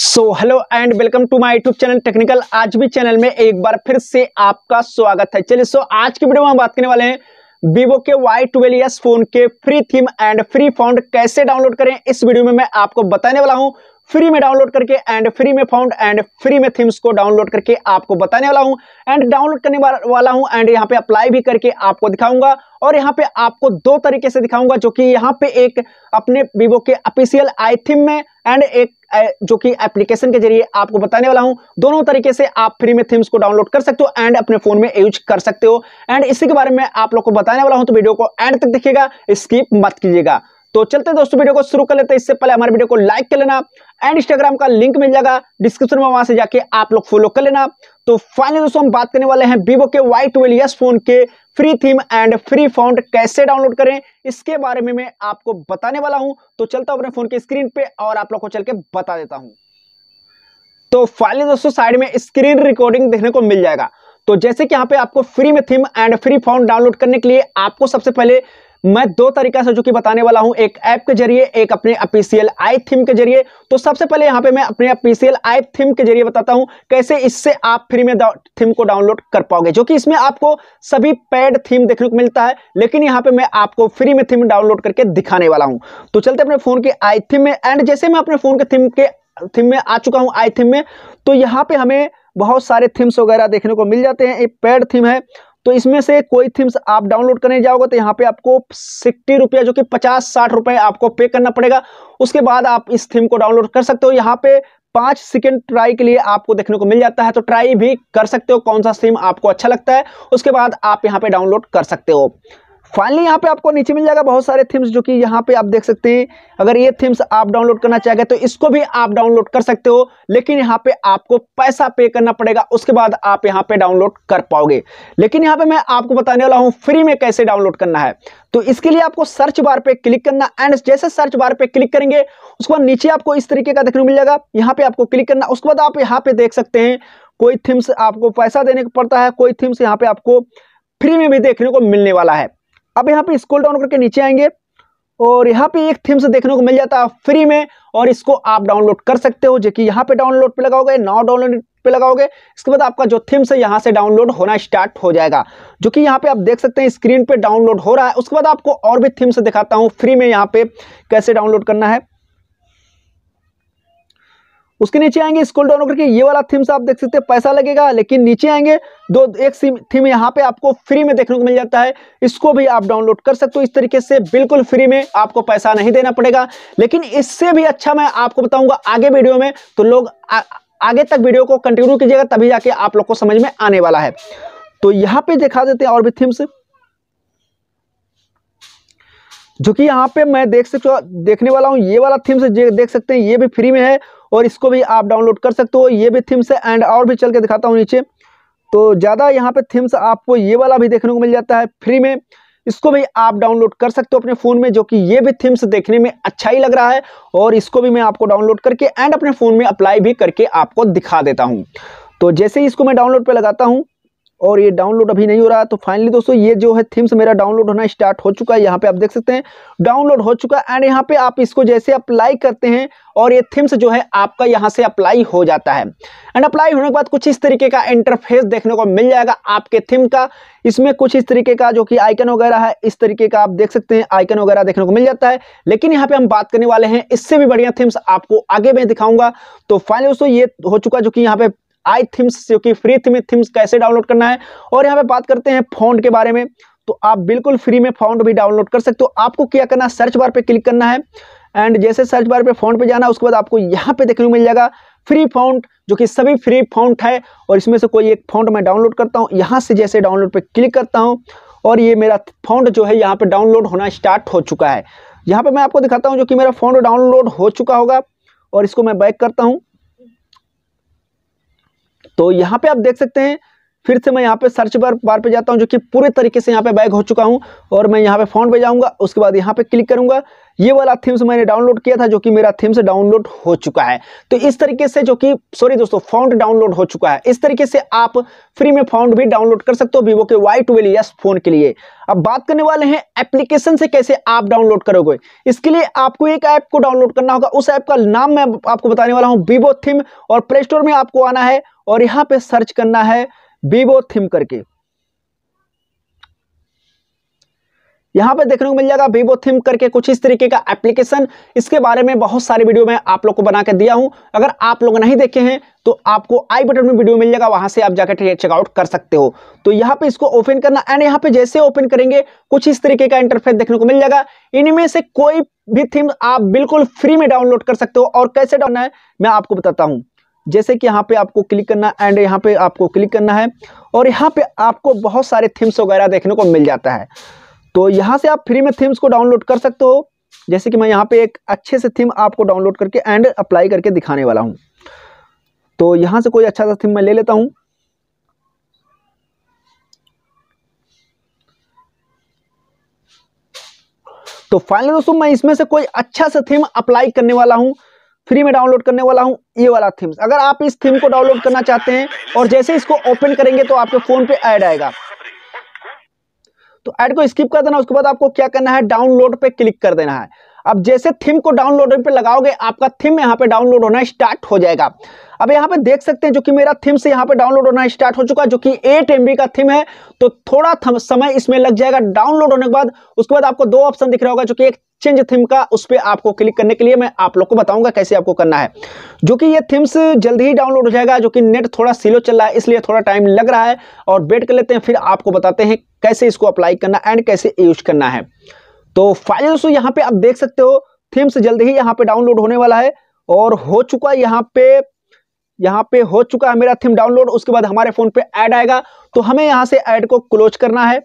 so hello and welcome to my YouTube channel technical आज भी channel में एक बार फिर से आपका स्वागत है चलिए सो so, आज की वीडियो में हम बात करने वाले हैं वीवो के वाई ट्वेल्व एस फोन के free theme and free font कैसे डाउनलोड करें इस वीडियो में मैं आपको बताने वाला हूं फ्री में डाउनलोड करके एंड फ्री में फाउंड एंड फ्री में थीम्स को डाउनलोड करके आपको बताने वाला हूं एंड डाउनलोड करने वाला हूं एंड यहां पे अप्लाई भी करके आपको दिखाऊंगा और यहां पे आपको दो तरीके से दिखाऊंगा जो कि यहां पे एक अपने वीवो के अफिशियल आई थीम में एंड एक जो कि एप्लीकेशन के जरिए आपको बताने वाला हूं दोनों तरीके से आप फ्री में थीम्स को डाउनलोड कर सकते हो एंड अपने फोन में यूज कर सकते हो एंड इसी के बारे में आप लोग को बताने वाला हूं तो वीडियो को एंड तक देखिएगा स्किप मत कीजिएगा तो चलते दोस्तों वीडियो को शुरू कर लेते हैं इससे पहले हमारे वीडियो को लाइक कर लेना एंड इंस्टाग्राम का लिंक मिल जाएगा डिस्क्रिप्शन में वहां से जाके आप लोग फॉलो कर लेना तो फाइनली दोस्तों हम बात करने वाले हैं वीवो के वाई ट्वेल्व फोन के free theme and free font कैसे डाउनलोड करें इसके बारे में मैं आपको बताने वाला हूं तो चलता हूं अपने फोन की स्क्रीन पे और आप लोग को चल के बता देता हूं तो फाइनली दोस्तों साइड में स्क्रीन रिकॉर्डिंग देखने को मिल जाएगा तो जैसे कि यहां पे आपको फ्री में theme and free font download करने के लिए आपको सबसे पहले मैं दो तरीका से जो कि बताने वाला हूं एक ऐप के जरिए एक अपने अपीसीएल आई थीम के जरिए तो सबसे पहले यहां पे मैं अपने अपीसीएल आई थीम के जरिए बताता हूं कैसे इससे आप फ्री में थीम को डाउनलोड कर पाओगे जो कि इसमें आपको सभी पेड थीम देखने को मिलता है लेकिन यहां पे मैं आपको फ्री में थीम डाउनलोड करके दिखाने वाला हूँ तो चलते अपने फोन के आई थीम में एंड जैसे मैं अपने फोन के थीम के थीम में आ चुका हूँ आई थीम में तो यहाँ पे हमें बहुत सारे थीम्स वगैरह देखने को मिल जाते हैं एक पेड थीम है तो इसमें से कोई थीम्स आप डाउनलोड करने जाओगे तो यहाँ पे आपको सिक्सटी रुपया जो कि पचास साठ रुपए आपको पे करना पड़ेगा उसके बाद आप इस थीम को डाउनलोड कर सकते हो यहाँ पे पांच सेकेंड ट्राई के लिए आपको देखने को मिल जाता है तो ट्राई भी कर सकते हो कौन सा थीम आपको अच्छा लगता है उसके बाद आप यहाँ पे डाउनलोड कर सकते हो फाइनली यहाँ पे आपको नीचे मिल जाएगा बहुत सारे थीम्स जो कि यहाँ पे आप देख सकते हैं अगर ये थीम्स आप डाउनलोड करना चाहेंगे तो इसको भी आप डाउनलोड कर सकते हो लेकिन यहाँ पे आपको पैसा पे करना पड़ेगा उसके बाद आप यहाँ पे डाउनलोड कर पाओगे लेकिन यहाँ पे मैं आपको बताने वाला हूँ फ्री में कैसे डाउनलोड करना है तो इसके लिए आपको सर्च बार पे क्लिक करना एंड जैसे सर्च बार पे क्लिक करेंगे उसके बाद नीचे आपको इस तरीके का देखने मिल जाएगा यहाँ पे आपको क्लिक करना उसके बाद आप यहाँ पे देख सकते हैं कोई थीम्स आपको पैसा देने को पड़ता है कोई थीम्स यहाँ पे आपको फ्री में भी देखने को मिलने वाला है अब यहाँ पे स्कूल डाउन करके नीचे आएंगे और यहाँ पे एक थीम्स देखने को मिल जाता है फ्री में और इसको आप डाउनलोड कर सकते हो जो कि यहाँ पे डाउनलोड पे लगाओगे नाउ डाउनलोड पे लगाओगे इसके बाद आपका जो थीम्स है यहाँ से डाउनलोड होना स्टार्ट हो जाएगा जो कि यहाँ पे आप देख सकते हैं स्क्रीन पे डाउनलोड हो रहा है उसके बाद आपको और भी थीम्स दिखाता हूँ फ्री में यहाँ पे कैसे डाउनलोड करना है उसके नीचे आएंगे स्कूल डाउन करके ये वाला थीम्स आप देख सकते हैं पैसा लगेगा लेकिन नीचे आएंगे दो एक थीम यहाँ पे आपको फ्री में देखने को मिल जाता है इसको भी आप डाउनलोड कर सकते हो इस तरीके से बिल्कुल फ्री में आपको पैसा नहीं देना पड़ेगा लेकिन इससे भी अच्छा मैं आपको बताऊंगा आगे वीडियो में तो लोग आगे तक वीडियो को कंटिन्यू कीजिएगा तभी जाके आप लोग को समझ में आने वाला है तो यहाँ पे दिखा देते हैं और भी थीम्स जो कि यहाँ पे मैं देख सकता देखने वाला हूँ ये वाला थीम्स देख सकते हैं ये भी फ्री में है और इसको भी आप डाउनलोड कर सकते हो ये भी थीम्स है एंड और भी चल के दिखाता हूँ नीचे तो ज़्यादा यहाँ पे थीम्स आपको ये वाला भी देखने को मिल जाता है फ्री में इसको भी आप डाउनलोड कर सकते हो अपने फ़ोन में जो कि ये भी थीम्स देखने में अच्छा ही लग रहा है और इसको भी मैं आपको डाउनलोड करके एंड अपने फ़ोन में अप्लाई भी करके आपको दिखा देता हूँ तो जैसे ही इसको मैं डाउनलोड पर लगाता हूँ और ये डाउनलोड अभी नहीं हो रहा तो फाइनली दोस्तों ये जो है थीम्स मेरा डाउनलोड होना स्टार्ट हो चुका है यहाँ पे आप देख सकते हैं डाउनलोड हो चुका है एंड यहाँ पे आप इसको जैसे अप्लाई करते हैं और ये थीम्स जो है आपका यहाँ से अप्लाई हो जाता है एंड अप्लाई होने के बाद कुछ इस तरीके का इंटरफेस देखने को मिल जाएगा आपके थीम का इसमें कुछ इस तरीके का जो कि आइकन वगैरह है इस तरीके का आप देख सकते हैं आइकन वगैरह देखने को मिल जाता है लेकिन यहाँ पे हम बात करने वाले हैं इससे भी बढ़िया थीम्स आपको आगे में दिखाऊंगा तो फाइनल दोस्तों ये हो चुका जो कि यहाँ पे आई थिम्स जो कि फ्री थीम थिम्स कैसे डाउनलोड करना है और यहाँ पे बात करते हैं फॉन्ट के बारे में तो आप बिल्कुल फ्री में फॉन्ट भी डाउनलोड कर सकते हो आपको क्या करना सर्च बार पे क्लिक करना है एंड जैसे सर्च बार पे फॉन्ट पे जाना उसके बाद आपको यहाँ पे देखने को मिल जाएगा फ्री फाउंड जो कि सभी फ्री फाउंड है और इसमें से कोई एक फाउंड मैं डाउनलोड करता हूँ यहाँ से जैसे डाउनलोड पे क्लिक करता हूँ और ये मेरा फाउंड जो है यहाँ पे डाउनलोड होना स्टार्ट हो चुका है यहाँ पे मैं आपको दिखाता हूँ जो कि मेरा फाउंड डाउनलोड हो चुका होगा और इसको मैं बैक करता हूँ तो यहाँ पे आप देख सकते हैं फिर से मैं यहाँ पे सर्च बार बार पे जाता हूँ जो कि पूरे तरीके से यहाँ पे बैग हो चुका हूँ और मैं यहाँ पे फ़ॉन्ट पे जाऊँगा उसके बाद यहाँ पे क्लिक करूँगा ये वाला थीम्स मैंने डाउनलोड किया था जो कि मेरा थीम्स डाउनलोड हो चुका है तो इस तरीके से जो कि सॉरी दोस्तों फाउंड डाउनलोड हो चुका है इस तरीके से आप फ्री में फाउंड भी डाउनलोड कर सकते हो वीवो के वाई ट्वेल्व फोन के लिए अब बात करने वाले हैं एप्लीकेशन से कैसे आप डाउनलोड करोगे इसके लिए आपको एक ऐप को डाउनलोड करना होगा उस ऐप का नाम मैं आपको बताने वाला हूँ वीवो थीम और प्ले स्टोर में आपको आना है और यहां पे सर्च करना है वीवो थीम करके यहाँ पे देखने को मिल जाएगा वीवो थीम करके कुछ इस तरीके का एप्लीकेशन इसके बारे में बहुत सारे वीडियो मैं आप लोग को बना के दिया हूं अगर आप लोग नहीं देखे हैं तो आपको आई बटन में वीडियो मिल जाएगा वहां से आप जाकर चेकआउट कर सकते हो तो यहाँ पे इसको ओपन करना एंड यहाँ पे जैसे ओपन करेंगे कुछ इस तरीके का इंटरफेस देखने को मिल जाएगा इनमें से कोई भी थीम आप बिल्कुल फ्री में डाउनलोड कर सकते हो और कैसे डाउन है मैं आपको बताता हूँ जैसे कि यहाँ पे आपको क्लिक करना एंड यहाँ पे आपको क्लिक करना है और यहाँ पे आपको बहुत सारे थीम्स वगैरह देखने को मिल जाता है तो यहाँ से आप फ्री में थीम्स को डाउनलोड कर सकते हो जैसे कि मैं यहाँ पे एक अच्छे से थीम आपको डाउनलोड करके एंड अप्लाई करके दिखाने वाला हूँ तो यहाँ से कोई अच्छा सा थीम मैं ले लेता हूँ तो फाइनली दोस्तों मैं इसमें से कोई अच्छा सा थीम अप्लाई करने वाला हूँ फ्री में डाउनलोड करने वाला हूँ ये वाला थीम्स अगर आप इस थीम को डाउनलोड करना चाहते हैं और जैसे इसको ओपन करेंगे तो आपके फोन पे ऐड आएगा तो ऐड को स्किप कर देना उसके बाद आपको क्या करना है डाउनलोड पे क्लिक कर देना है अब जैसे थीम को डाउनलोड पे लगाओगे आपका थीम यहाँ पे डाउनलोड होना स्टार्ट हो जाएगा अब यहाँ पे देख सकते हैं जो कि मेरा थीम से यहाँ पे डाउनलोड होना स्टार्ट हो चुका है जो कि एट एम का थीम है तो थोड़ा समय इसमें लग जाएगा डाउनलोड होने के बाद उसके बाद आपको दो ऑप्शन दिख रहा होगा जो कि एक चेंज थीम का उस पर आपको क्लिक करने के लिए मैं आप लोग को बताऊंगा कैसे आपको करना है जो कि ये थीम्स जल्दी ही डाउनलोड हो जाएगा जो कि नेट थोड़ा स्लो चल रहा है इसलिए थोड़ा टाइम लग रहा है और वेट कर लेते हैं फिर आपको बताते हैं कैसे इसको अप्लाई करना एंड कैसे यूज करना है तो फाइनल दोस्तों यहाँ पे आप देख सकते हो थीम्स जल्द ही यहाँ पे डाउनलोड होने वाला है और हो चुका है यहाँ पे यहाँ पे हो चुका है मेरा थीम डाउनलोड उसके बाद हमारे फ़ोन पे ऐड आएगा तो हमें यहाँ से ऐड को क्लोज करना है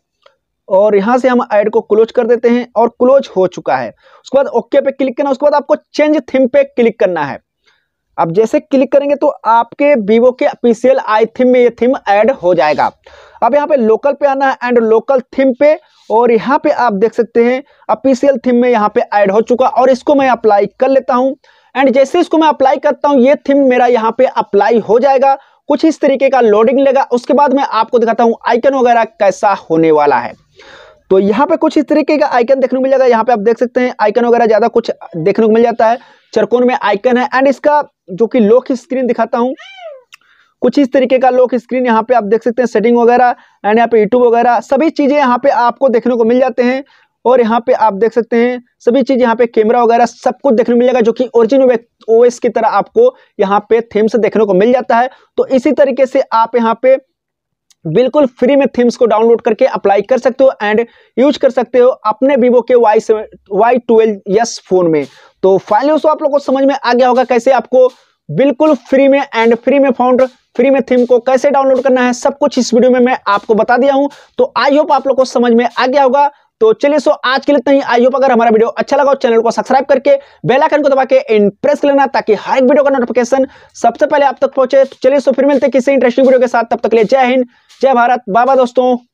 और यहाँ से हम ऐड को क्लोज कर देते हैं और क्लोज हो चुका है उसके बाद ओके पे क्लिक करना उसके बाद आपको चेंज थीम पे क्लिक करना है अब जैसे क्लिक करेंगे तो आपके वीवो के ऑफिशियल आई थीम में ये थीम ऐड हो जाएगा अब यहाँ पे लोकल पे आना है एंड लोकल थीम पे और यहाँ पे आप देख सकते हैं अफिशियल थीम में यहाँ पे ऐड हो चुका और इसको मैं अप्लाई कर लेता हूँ एंड जैसे इसको मैं अप्लाई करता हूँ ये थीम मेरा यहाँ पे अप्लाई हो जाएगा कुछ इस तरीके का लोडिंग लेगा उसके बाद मैं आपको दिखाता हूँ आइकन वगैरह कैसा होने वाला है तो यहाँ पे कुछ इस तरीके का आइकन देखने को मिल जाएगा यहाँ पे आप देख सकते हैं आइकन वगैरह ज़्यादा कुछ देखने को मिल जाता है चरकोन में आइकन है एंड इसका जो कि लोक स्क्रीन दिखाता हूँ कुछ इस तरीके का लॉक स्क्रीन यहाँ पे आप देख सकते हैं सेटिंग वगैरह एंड यहाँ पे यूट्यूब वगैरह सभी चीज़ें यहाँ पे आपको देखने को मिल जाते हैं और यहाँ पे आप देख सकते हैं सभी चीज़ यहाँ पे कैमरा वगैरह सब कुछ देखने को मिलेगा जो कि ओरिजिनल ओएस की तरह आपको यहाँ पे थीम्स देखने को मिल जाता है तो इसी तरीके से आप यहाँ पे बिल्कुल फ्री में थीम्स को डाउनलोड करके अप्लाई कर सकते हो एंड यूज कर सकते हो अपने वीवो के Y Y twelve S phone में तो फाइनली दोस्तों आप लोग को समझ में आ गया होगा कैसे आपको बिल्कुल फ्री में एंड फ्री में फाउंड फ्री में थीम को कैसे डाउनलोड करना है सब कुछ इस वीडियो में मैं आपको बता दिया हूं तो आई होप आप लोग को समझ में आ गया होगा तो चलिए सो आज के लिए इतना ही आई होप अगर हमारा वीडियो अच्छा लगा चैनल को सब्सक्राइब करके बेल आइकन को दबा के एंड प्रेस कर लेना ताकि हर एक वीडियो का नोटिफिकेशन सबसे पहले आप तक पहुंचे तो चलिए सो फिर मिलते किसी इंटरेस्टिंग वीडियो के साथ तब तक के लिए जय हिंद जय भारत बाबा दोस्तों